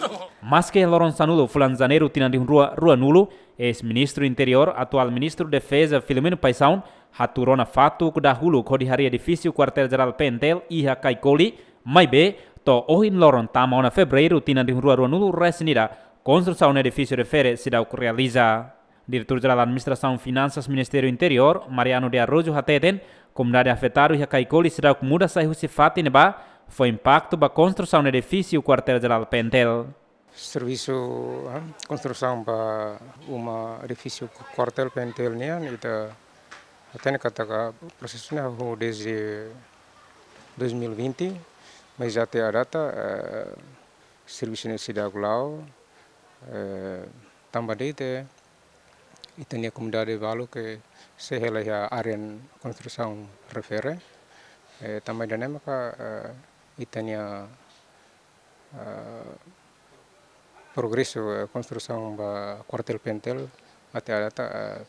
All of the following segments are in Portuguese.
Loron que fulan Sanudo, Fulanzaneiro di Rua, Rua nulu, es ministro interior, atual ministro defesa Filomeno Paisaun Haturona Fato, Kudahulu, Kodi hari Difícil, Quartel jeral Pentel, Iha Kaikoli, Maibe, To Ohin Loron Tamaona Fevereiro, Tinandin Rua Rua Nulo, Resinida, construção do edifício refere Cidau Realiza. Diretor-Geral da Administração Finanças Interior, Mariano de Arrojo Hateten, comunidade afetaru Iha Kaikoli, Cidau Muda Sairusifati Neba, Foi impacto da construção do edifício quartel de Pentel Serviço de eh, construção para um edifício quartel Pentel nian ita até katakan prosesnya desde 2020 mas até a data o serviço universidade gulau eh, e tem a comunidade valo que se hela área de construção refere eh, também da dinamika itanya uh, progresso uh, construção do quartel pentel até a data uh,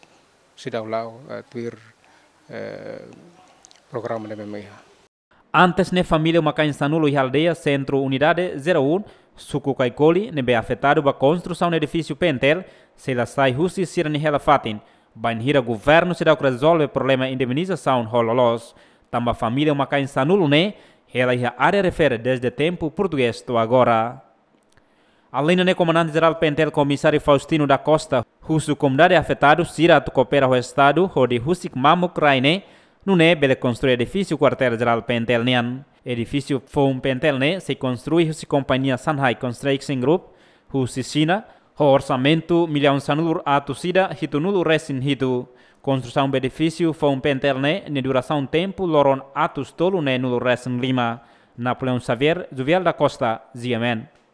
sudah ulau uh, tuir uh, programa de memia. Antes ne família uma cansanulo e aldeia Centro Unidade 01 Suku Kaikoli ne be afetado ba construção do edifício Pentel se la sai justiça ne hela fatin. Banhira governo se dá resolve problema indemnização hololos. Tamba família uma cansanulo ne ela já a refer desde tempo português do agora. Além do né, comandante-geral Pentel, comissário Faustino da Costa, cujo comunidade afetado será coopera o Estado, onde Rússia Mamuk Raine, nune é bele construir edifício quartel-geral Pentel Nian. Edifício foi um Pentel, né? Se construiu a companhia Shanghai Construction Group, cuja China, o orçamento milhão sanur a tosida hito nulo resin hito. Construção benefício foi um penterne ne duração tempo loron atos tolu ne nulo resin lima. Napoleão Xavier, Juvial da Costa, Ziamen.